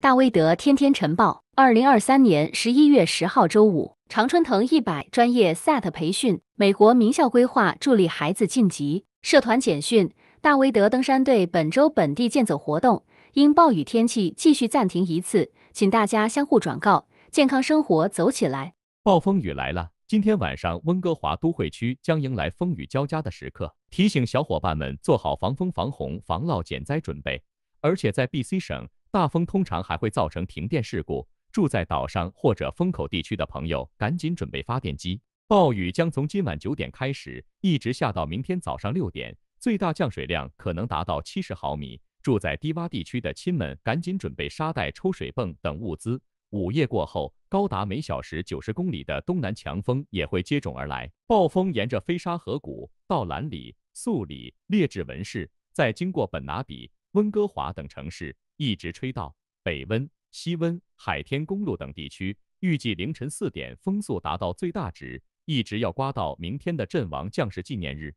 大威德天天晨报，二零二三年十一月十号周五，常春藤一百专业 SAT 培训，美国名校规划助力孩子晋级。社团简讯，大威德登山队本周本地健走活动因暴雨天气继续暂停一次，请大家相互转告。健康生活，走起来！暴风雨来了，今天晚上温哥华都会区将迎来风雨交加的时刻，提醒小伙伴们做好防风、防洪、防涝、减灾准备。而且在 BC 省。大风通常还会造成停电事故。住在岛上或者风口地区的朋友，赶紧准备发电机。暴雨将从今晚九点开始，一直下到明天早上六点，最大降水量可能达到七十毫米。住在低洼地区的亲们，赶紧准备沙袋、抽水泵等物资。午夜过后，高达每小时九十公里的东南强风也会接踵而来。暴风沿着飞沙河谷到兰里、素里、列治文市，再经过本拿比、温哥华等城市。一直吹到北温、西温、海天公路等地区，预计凌晨四点风速达到最大值，一直要刮到明天的阵亡将士纪念日。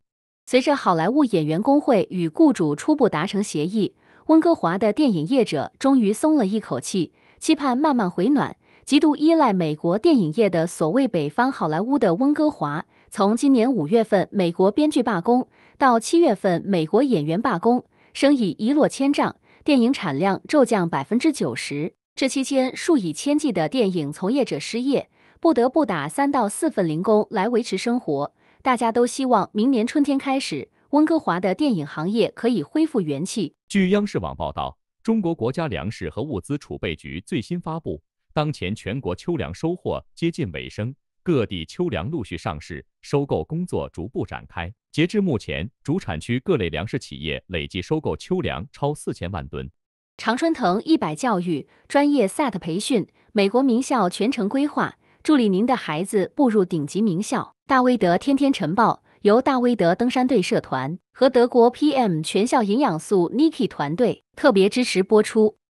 随着好莱坞演员工会与雇主初步达成协议，温哥华的电影业者终于松了一口气，期盼慢慢回暖。极度依赖美国电影业的所谓“北方好莱坞”的温哥华，从今年五月份美国编剧罢工到七月份美国演员罢工，生意一落千丈。电影产量骤降百分之九十，这期间数以千计的电影从业者失业，不得不打三到四份零工来维持生活。大家都希望明年春天开始，温哥华的电影行业可以恢复元气。据央视网报道，中国国家粮食和物资储备局最新发布，当前全国秋粮收获接近尾声，各地秋粮陆续上市，收购工作逐步展开。截至目前，主产区各类粮食企业累计收购秋粮超四千万吨。常春藤一百教育专业 SAT 培训，美国名校全程规划，助力您的孩子步入顶级名校。大威德天天晨报由大威德登山队社团和德国 PM 全校营养素 n i k i 团队特别支持播出。